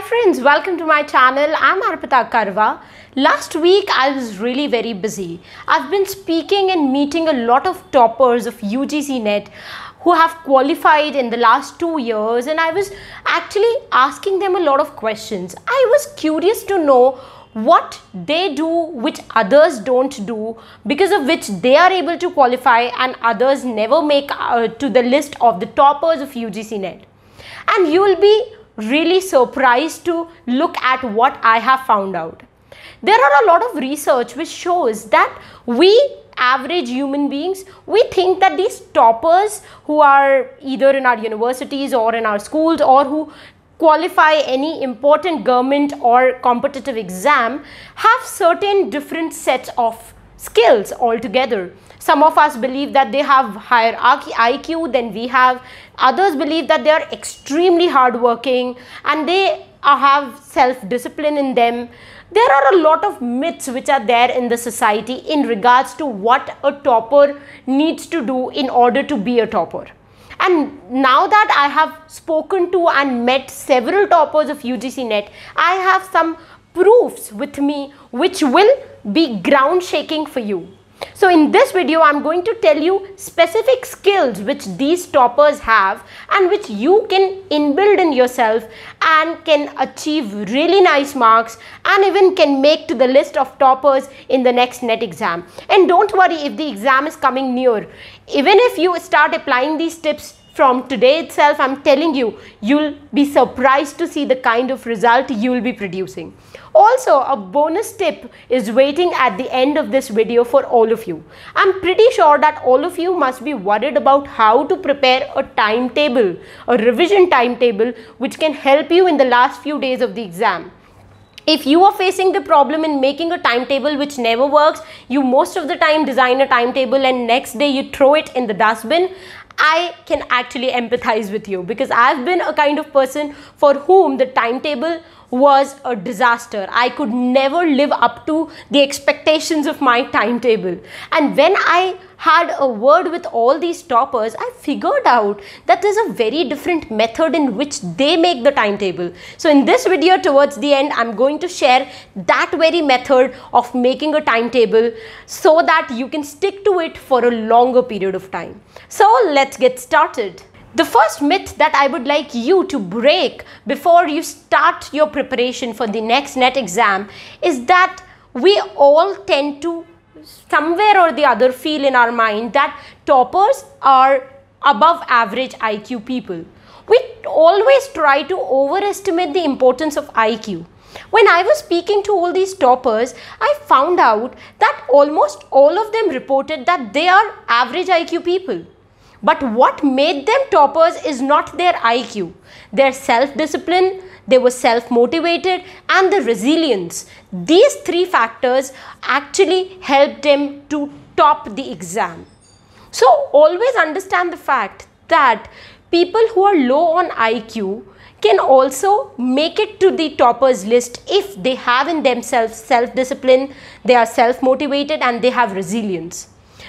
Hi friends, welcome to my channel. I'm Arpita Karwa. Last week I was really very busy. I've been speaking and meeting a lot of toppers of UGC NET who have qualified in the last two years and I was actually asking them a lot of questions. I was curious to know what they do which others don't do because of which they are able to qualify and others never make uh, to the list of the toppers of UGC NET. And you will be really surprised to look at what I have found out. There are a lot of research which shows that we average human beings, we think that these toppers who are either in our universities or in our schools or who qualify any important government or competitive exam have certain different sets of skills altogether. Some of us believe that they have higher IQ than we have. Others believe that they are extremely hardworking and they have self-discipline in them. There are a lot of myths which are there in the society in regards to what a topper needs to do in order to be a topper. And now that I have spoken to and met several toppers of UGC NET, I have some proofs with me which will be ground shaking for you. So in this video, I'm going to tell you specific skills which these toppers have and which you can inbuild in yourself and can achieve really nice marks and even can make to the list of toppers in the next NET exam. And don't worry if the exam is coming near. Even if you start applying these tips from today itself, I'm telling you, you'll be surprised to see the kind of result you'll be producing. Also, a bonus tip is waiting at the end of this video for all of you. I'm pretty sure that all of you must be worried about how to prepare a timetable, a revision timetable, which can help you in the last few days of the exam. If you are facing the problem in making a timetable which never works, you most of the time design a timetable and next day you throw it in the dustbin I can actually empathize with you because I've been a kind of person for whom the timetable was a disaster. I could never live up to the expectations of my timetable. And when I had a word with all these toppers, I figured out that there's a very different method in which they make the timetable. So in this video towards the end, I'm going to share that very method of making a timetable so that you can stick to it for a longer period of time. So let's get started. The first myth that I would like you to break before you start your preparation for the next NET exam is that we all tend to somewhere or the other feel in our mind that toppers are above average IQ people. We always try to overestimate the importance of IQ. When I was speaking to all these toppers, I found out that almost all of them reported that they are average IQ people. But what made them toppers is not their IQ, their self discipline, they were self motivated, and the resilience. These three factors actually helped them to top the exam. So, always understand the fact that people who are low on IQ can also make it to the toppers list if they have in themselves self discipline, they are self motivated, and they have resilience.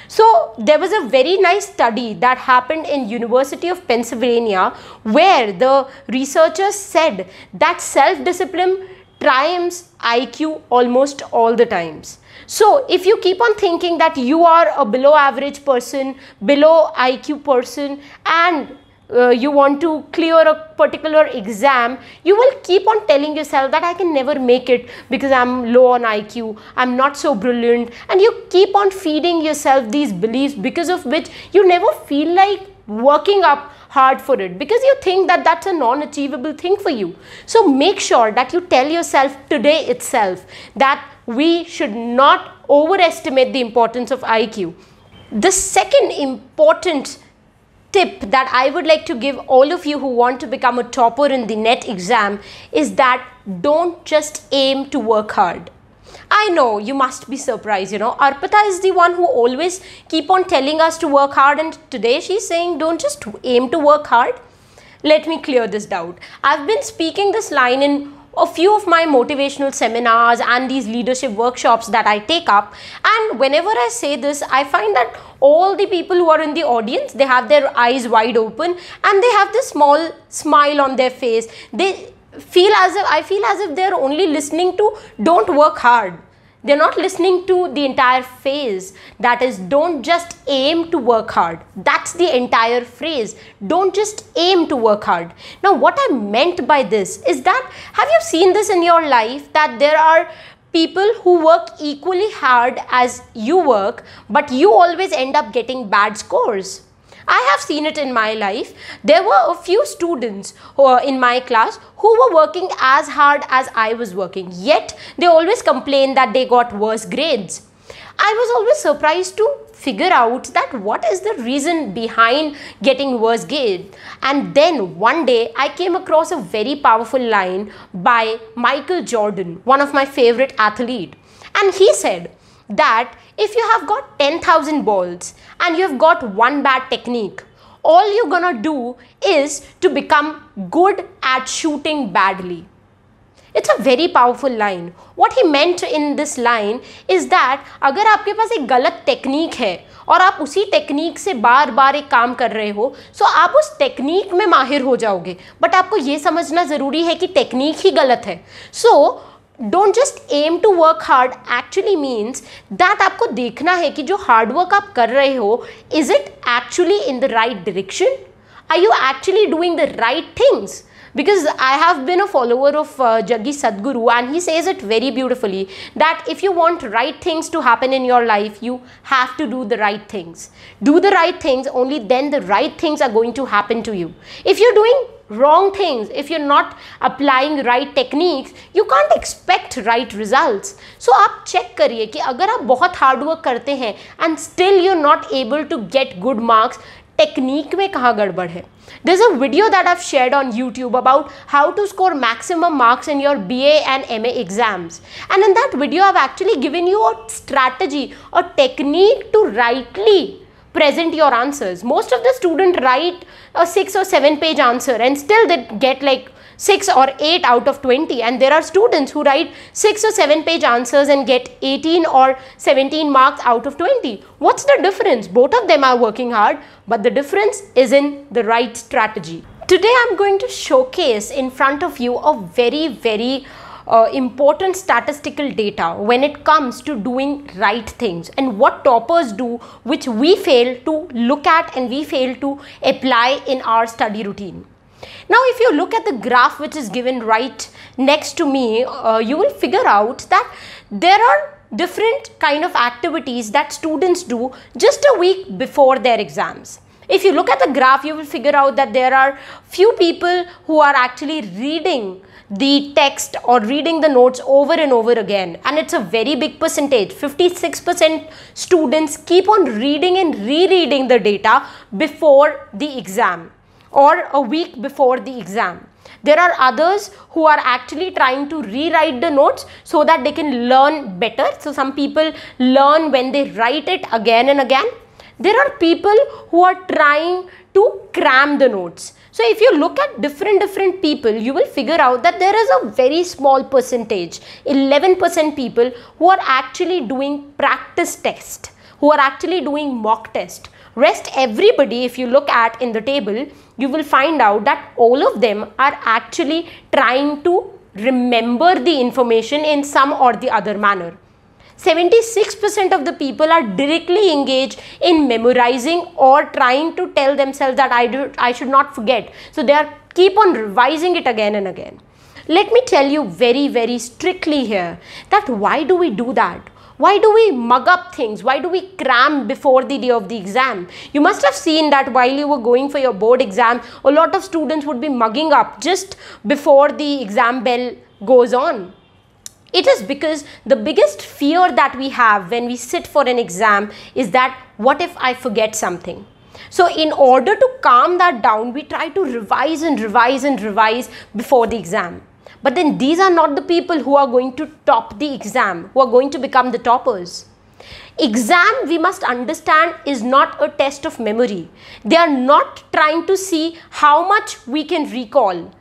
So there was a very nice study that happened in University of Pennsylvania where the researchers said that self-discipline triumphs IQ almost all the times. So if you keep on thinking that you are a below average person, below IQ person and uh, you want to clear a particular exam, you will keep on telling yourself that I can never make it because I'm low on IQ, I'm not so brilliant and you keep on feeding yourself these beliefs because of which you never feel like working up hard for it because you think that that's a non-achievable thing for you. So make sure that you tell yourself today itself that we should not overestimate the importance of IQ. The second important tip that I would like to give all of you who want to become a topper in the NET exam is that don't just aim to work hard. I know you must be surprised, you know. Arpita is the one who always keep on telling us to work hard and today she's saying don't just aim to work hard. Let me clear this doubt. I've been speaking this line in a few of my motivational seminars and these leadership workshops that I take up. And whenever I say this, I find that all the people who are in the audience, they have their eyes wide open and they have this small smile on their face. They feel as if, I feel as if they're only listening to don't work hard they're not listening to the entire phase. That is, don't just aim to work hard. That's the entire phrase. Don't just aim to work hard. Now, what I meant by this is that have you seen this in your life that there are people who work equally hard as you work, but you always end up getting bad scores? I have seen it in my life. There were a few students in my class who were working as hard as I was working. Yet they always complained that they got worse grades. I was always surprised to figure out that what is the reason behind getting worse grade. And then one day I came across a very powerful line by Michael Jordan, one of my favorite athlete. And he said, that if you have got 10,000 balls and you have got one bad technique, all you're gonna do is to become good at shooting badly. It's a very powerful line what he meant in this line is that अगर आपके पास एक गलत technique है और आप उसी technique से बार बार एक काम कर रहे हो सो so आप उस टेक्निक में माहिर हो जाओगे बट आपको ये समझना ज़रूरी है कि टेक्निक ही गलत है so so, don't just aim to work hard actually means that आपको देखना to कि जो हार्ड वर्क आप कर रहे हो is it actually in the right direction are you actually doing the right things because I have been a follower of uh, Jaggi Sadhguru and he says it very beautifully that if you want right things to happen in your life, you have to do the right things. Do the right things, only then the right things are going to happen to you. If you're doing wrong things, if you're not applying right techniques, you can't expect right results. So आप check करिए If अगर hard work करते and still you're not able to get good marks, technique में कहाँ गड़बड़ There's a video that I've shared on YouTube about how to score maximum marks in your BA and MA exams. And in that video, I've actually given you a strategy, a technique to rightly present your answers. Most of the student write a 6 or 7 page answer and still they get like 6 or 8 out of 20 and there are students who write 6 or 7 page answers and get 18 or 17 marks out of 20. What's the difference? Both of them are working hard but the difference is in the right strategy. Today I'm going to showcase in front of you a very very uh, important statistical data when it comes to doing right things and what toppers do which we fail to look at and we fail to apply in our study routine. Now if you look at the graph which is given right next to me, uh, you will figure out that there are different kind of activities that students do just a week before their exams. If you look at the graph, you will figure out that there are few people who are actually reading the text or reading the notes over and over again and it's a very big percentage 56% students keep on reading and rereading the data before the exam or a week before the exam there are others who are actually trying to rewrite the notes so that they can learn better so some people learn when they write it again and again there are people who are trying to cram the notes. So if you look at different different people, you will figure out that there is a very small percentage, 11% people who are actually doing practice test, who are actually doing mock test. Rest everybody, if you look at in the table, you will find out that all of them are actually trying to remember the information in some or the other manner. 76% of the people are directly engaged in memorizing or trying to tell themselves that I, do, I should not forget. So they are keep on revising it again and again. Let me tell you very, very strictly here that why do we do that? Why do we mug up things? Why do we cram before the day of the exam? You must have seen that while you were going for your board exam, a lot of students would be mugging up just before the exam bell goes on. It is because the biggest fear that we have when we sit for an exam is that what if I forget something? So in order to calm that down, we try to revise and revise and revise before the exam. But then these are not the people who are going to top the exam, who are going to become the toppers. Exam, we must understand, is not a test of memory. They are not trying to see how much we can recall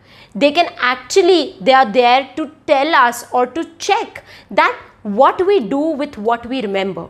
they can actually they are there to tell us or to check that what we do with what we remember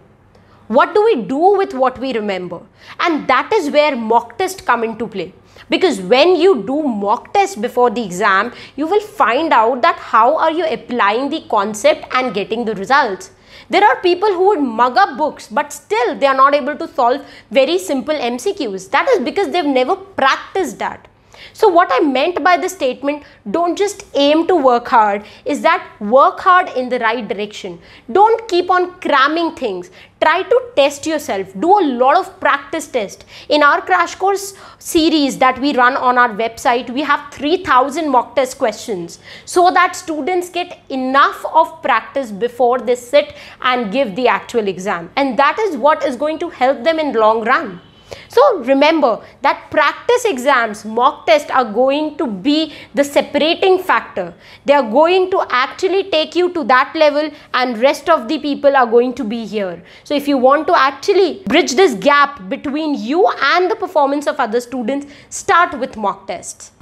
what do we do with what we remember and that is where mock tests come into play because when you do mock test before the exam you will find out that how are you applying the concept and getting the results there are people who would mug up books but still they are not able to solve very simple mcqs that is because they've never practiced that so what I meant by the statement, don't just aim to work hard, is that work hard in the right direction. Don't keep on cramming things. Try to test yourself. Do a lot of practice test. In our crash course series that we run on our website, we have 3000 mock test questions so that students get enough of practice before they sit and give the actual exam. And that is what is going to help them in long run. So remember that practice exams, mock tests are going to be the separating factor. They are going to actually take you to that level and rest of the people are going to be here. So if you want to actually bridge this gap between you and the performance of other students, start with mock tests.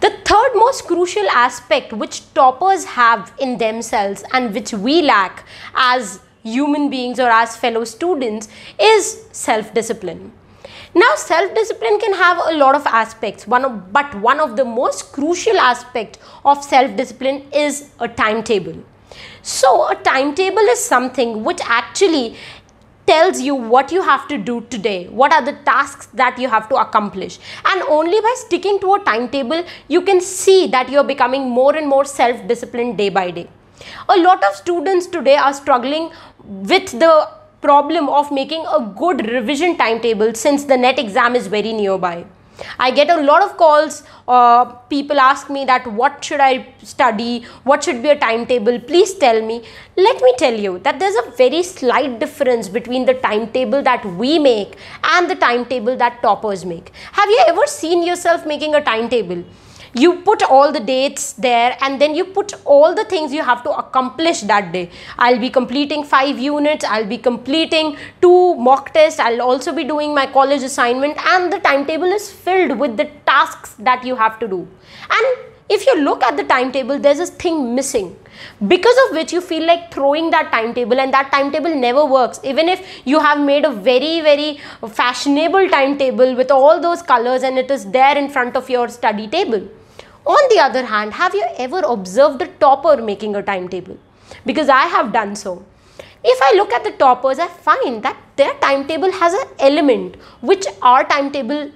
The third most crucial aspect which toppers have in themselves and which we lack as human beings or as fellow students is self-discipline. Now self-discipline can have a lot of aspects, one of, but one of the most crucial aspect of self-discipline is a timetable. So a timetable is something which actually tells you what you have to do today, what are the tasks that you have to accomplish. And only by sticking to a timetable, you can see that you're becoming more and more self-disciplined day by day. A lot of students today are struggling with the problem of making a good revision timetable since the net exam is very nearby. I get a lot of calls, uh, people ask me that what should I study, what should be a timetable, please tell me. Let me tell you that there's a very slight difference between the timetable that we make and the timetable that toppers make. Have you ever seen yourself making a timetable? you put all the dates there and then you put all the things you have to accomplish that day i'll be completing five units i'll be completing two mock tests i'll also be doing my college assignment and the timetable is filled with the tasks that you have to do and if you look at the timetable there's this thing missing because of which you feel like throwing that timetable and that timetable never works even if you have made a very very fashionable timetable with all those colors and it is there in front of your study table on the other hand, have you ever observed a topper making a timetable? Because I have done so. If I look at the toppers, I find that their timetable has an element which our timetable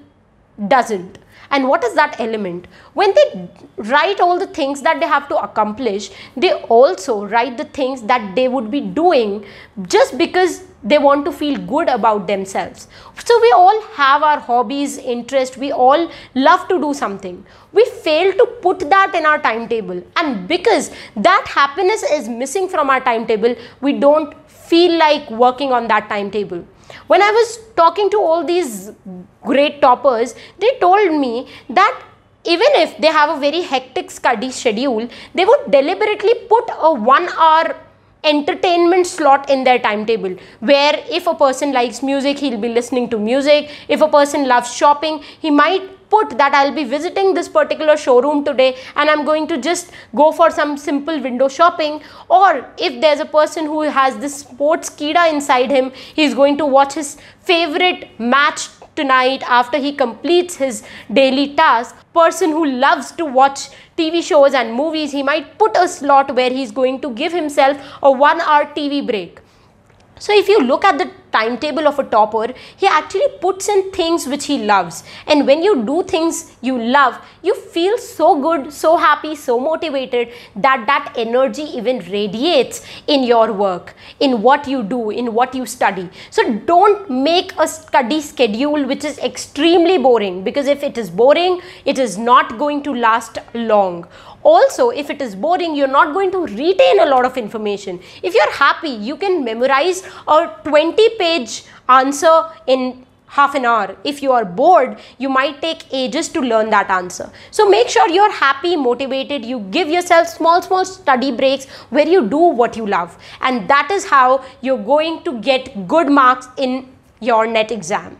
doesn't. And what is that element? When they write all the things that they have to accomplish, they also write the things that they would be doing just because they want to feel good about themselves. So we all have our hobbies, interest, we all love to do something. We fail to put that in our timetable and because that happiness is missing from our timetable, we don't feel like working on that timetable. When I was talking to all these great toppers, they told me that even if they have a very hectic study schedule, they would deliberately put a one hour entertainment slot in their timetable where if a person likes music he'll be listening to music if a person loves shopping he might put that I'll be visiting this particular showroom today and I'm going to just go for some simple window shopping or if there's a person who has this sports kida inside him, he's going to watch his favorite match tonight after he completes his daily task. Person who loves to watch TV shows and movies, he might put a slot where he's going to give himself a one hour TV break. So if you look at the timetable of a topper, he actually puts in things which he loves. And when you do things you love, you feel so good, so happy, so motivated that that energy even radiates in your work, in what you do, in what you study. So don't make a study schedule which is extremely boring because if it is boring, it is not going to last long. Also, if it is boring, you're not going to retain a lot of information. If you're happy, you can memorize a 20 page answer in half an hour. If you are bored, you might take ages to learn that answer. So make sure you're happy, motivated, you give yourself small, small study breaks where you do what you love. And that is how you're going to get good marks in your NET exam.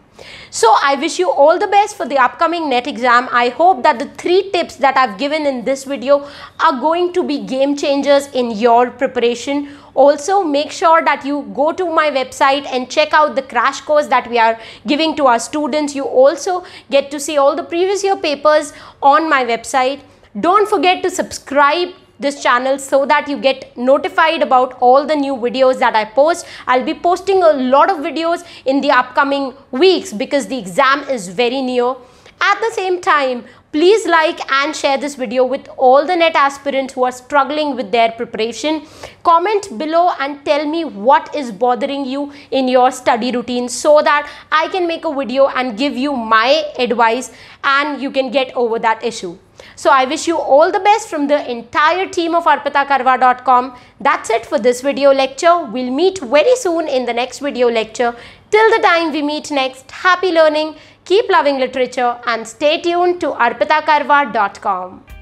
So I wish you all the best for the upcoming NET exam. I hope that the three tips that I've given in this video are going to be game changers in your preparation. Also make sure that you go to my website and check out the crash course that we are giving to our students. You also get to see all the previous year papers on my website. Don't forget to subscribe this channel so that you get notified about all the new videos that I post. I'll be posting a lot of videos in the upcoming weeks because the exam is very near. At the same time, please like and share this video with all the NET aspirants who are struggling with their preparation. Comment below and tell me what is bothering you in your study routine so that I can make a video and give you my advice and you can get over that issue. So I wish you all the best from the entire team of arpitakarwa.com. That's it for this video lecture. We'll meet very soon in the next video lecture. Till the time we meet next, happy learning, keep loving literature and stay tuned to arpitakarwa.com.